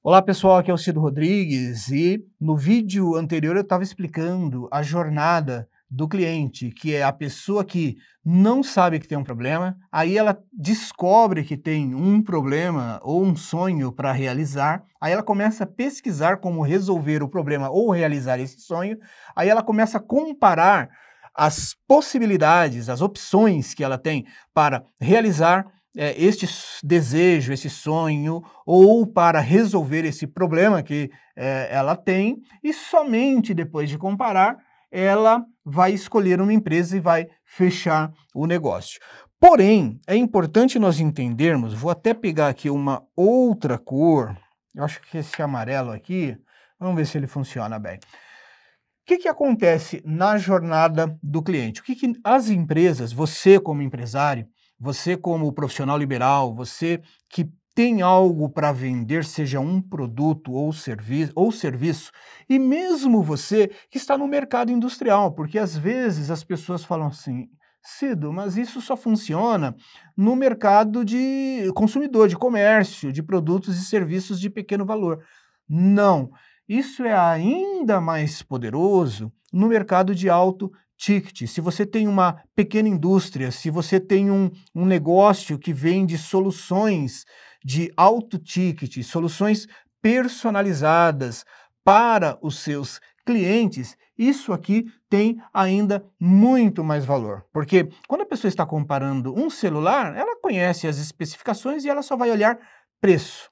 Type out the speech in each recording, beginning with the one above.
Olá pessoal, aqui é o Cido Rodrigues e no vídeo anterior eu estava explicando a jornada do cliente, que é a pessoa que não sabe que tem um problema, aí ela descobre que tem um problema ou um sonho para realizar, aí ela começa a pesquisar como resolver o problema ou realizar esse sonho, aí ela começa a comparar as possibilidades, as opções que ela tem para realizar é, este desejo, esse sonho, ou para resolver esse problema que é, ela tem, e somente depois de comparar, ela vai escolher uma empresa e vai fechar o negócio. Porém, é importante nós entendermos, vou até pegar aqui uma outra cor, eu acho que esse amarelo aqui, vamos ver se ele funciona bem. O que, que acontece na jornada do cliente? O que, que as empresas, você como empresário, você, como profissional liberal, você que tem algo para vender, seja um produto ou, servi ou serviço, e mesmo você que está no mercado industrial, porque às vezes as pessoas falam assim. Cido, mas isso só funciona no mercado de consumidor, de comércio, de produtos e serviços de pequeno valor. Não, isso é ainda mais poderoso no mercado de alto ticket, se você tem uma pequena indústria, se você tem um, um negócio que vende soluções de alto ticket, soluções personalizadas para os seus clientes, isso aqui tem ainda muito mais valor. Porque quando a pessoa está comparando um celular, ela conhece as especificações e ela só vai olhar preço.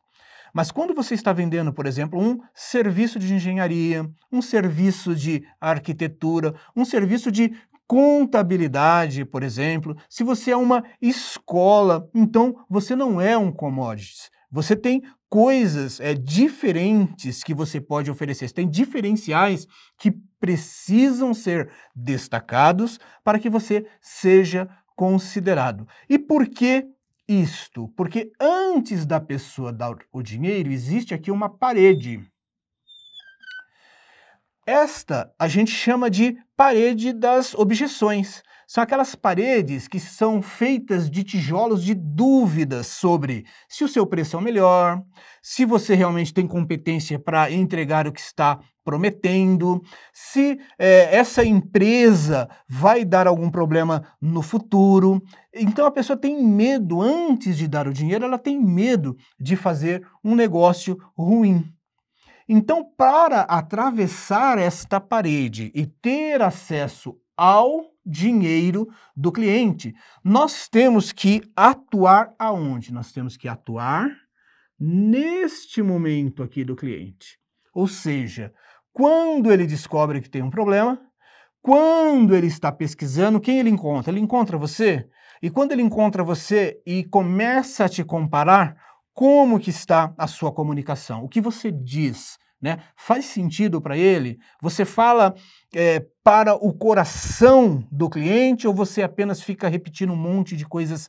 Mas quando você está vendendo, por exemplo, um serviço de engenharia, um serviço de arquitetura, um serviço de contabilidade, por exemplo, se você é uma escola, então você não é um commodities. Você tem coisas é, diferentes que você pode oferecer, você tem diferenciais que precisam ser destacados para que você seja considerado. E por que isto? Porque antes da pessoa dar o dinheiro, existe aqui uma parede. Esta a gente chama de parede das objeções. São aquelas paredes que são feitas de tijolos de dúvidas sobre se o seu preço é o melhor, se você realmente tem competência para entregar o que está prometendo, se é, essa empresa vai dar algum problema no futuro. Então a pessoa tem medo, antes de dar o dinheiro, ela tem medo de fazer um negócio ruim. Então, para atravessar esta parede e ter acesso ao dinheiro do cliente. Nós temos que atuar aonde? Nós temos que atuar neste momento aqui do cliente. Ou seja, quando ele descobre que tem um problema, quando ele está pesquisando, quem ele encontra? Ele encontra você. E quando ele encontra você e começa a te comparar, como que está a sua comunicação? O que você diz? Né? Faz sentido para ele? Você fala é, para o coração do cliente ou você apenas fica repetindo um monte de coisas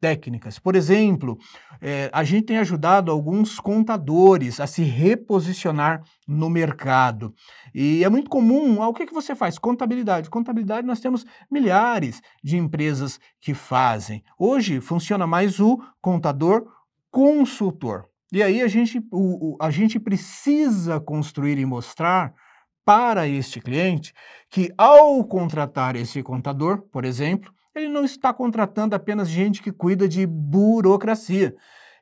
técnicas? Por exemplo, é, a gente tem ajudado alguns contadores a se reposicionar no mercado. E é muito comum. Ah, o que, que você faz? Contabilidade. Contabilidade, nós temos milhares de empresas que fazem. Hoje funciona mais o contador consultor. E aí a gente, o, o, a gente precisa construir e mostrar para este cliente que ao contratar esse contador, por exemplo, ele não está contratando apenas gente que cuida de burocracia.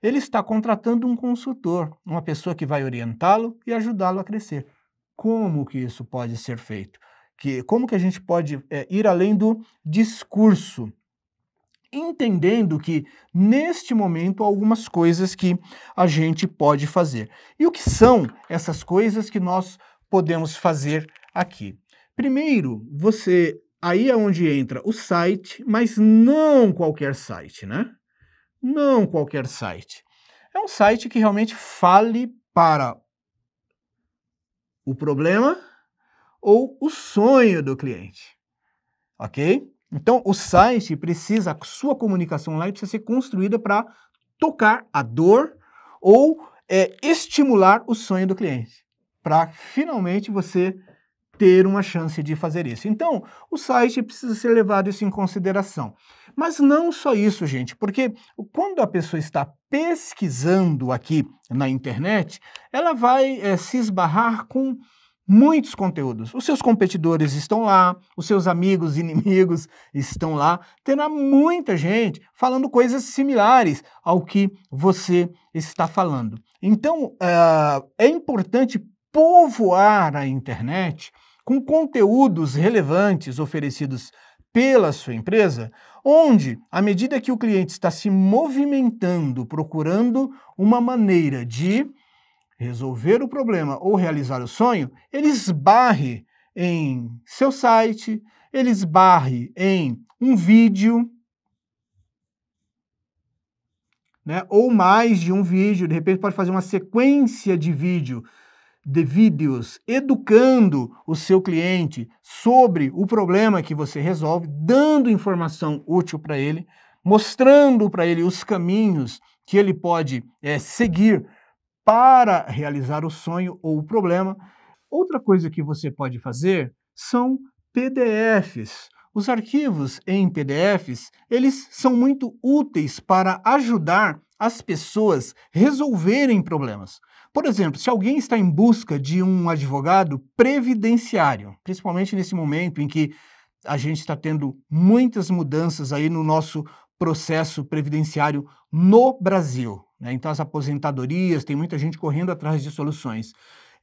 Ele está contratando um consultor, uma pessoa que vai orientá-lo e ajudá-lo a crescer. Como que isso pode ser feito? Que, como que a gente pode é, ir além do discurso? entendendo que neste momento algumas coisas que a gente pode fazer. E o que são essas coisas que nós podemos fazer aqui? Primeiro, você aí é onde entra o site, mas não qualquer site, né? Não qualquer site. É um site que realmente fale para o problema ou o sonho do cliente. OK? Então, o site precisa, a sua comunicação online precisa ser construída para tocar a dor ou é, estimular o sonho do cliente, para finalmente você ter uma chance de fazer isso. Então, o site precisa ser levado isso em consideração. Mas não só isso, gente, porque quando a pessoa está pesquisando aqui na internet, ela vai é, se esbarrar com muitos conteúdos. Os seus competidores estão lá, os seus amigos, inimigos estão lá. Terá muita gente falando coisas similares ao que você está falando. Então, uh, é importante povoar a internet com conteúdos relevantes oferecidos pela sua empresa, onde, à medida que o cliente está se movimentando, procurando uma maneira de resolver o problema ou realizar o sonho, ele esbarre em seu site, ele esbarre em um vídeo, né? ou mais de um vídeo, de repente pode fazer uma sequência de vídeo, de vídeos, educando o seu cliente sobre o problema que você resolve, dando informação útil para ele, mostrando para ele os caminhos que ele pode é, seguir para realizar o sonho ou o problema. Outra coisa que você pode fazer são PDFs. Os arquivos em PDFs, eles são muito úteis para ajudar as pessoas resolverem problemas. Por exemplo, se alguém está em busca de um advogado previdenciário, principalmente nesse momento em que a gente está tendo muitas mudanças aí no nosso processo previdenciário no Brasil. Né? Então, as aposentadorias, tem muita gente correndo atrás de soluções.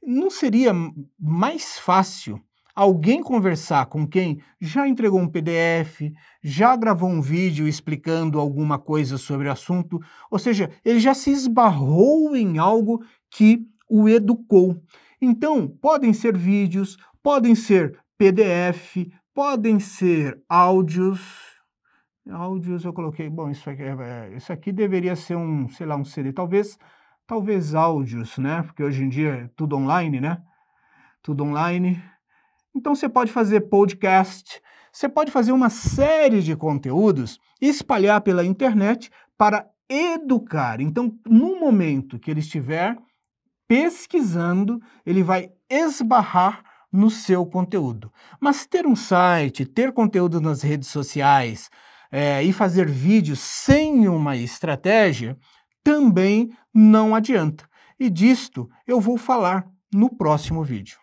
Não seria mais fácil alguém conversar com quem já entregou um PDF, já gravou um vídeo explicando alguma coisa sobre o assunto, ou seja, ele já se esbarrou em algo que o educou. Então, podem ser vídeos, podem ser PDF, podem ser áudios, Áudios eu coloquei, bom, isso aqui, é, é, isso aqui deveria ser um, sei lá, um CD, talvez, talvez áudios, né? Porque hoje em dia é tudo online, né? Tudo online. Então você pode fazer podcast, você pode fazer uma série de conteúdos e espalhar pela internet para educar. Então, no momento que ele estiver pesquisando, ele vai esbarrar no seu conteúdo. Mas ter um site, ter conteúdo nas redes sociais, é, e fazer vídeos sem uma estratégia também não adianta. E disto eu vou falar no próximo vídeo.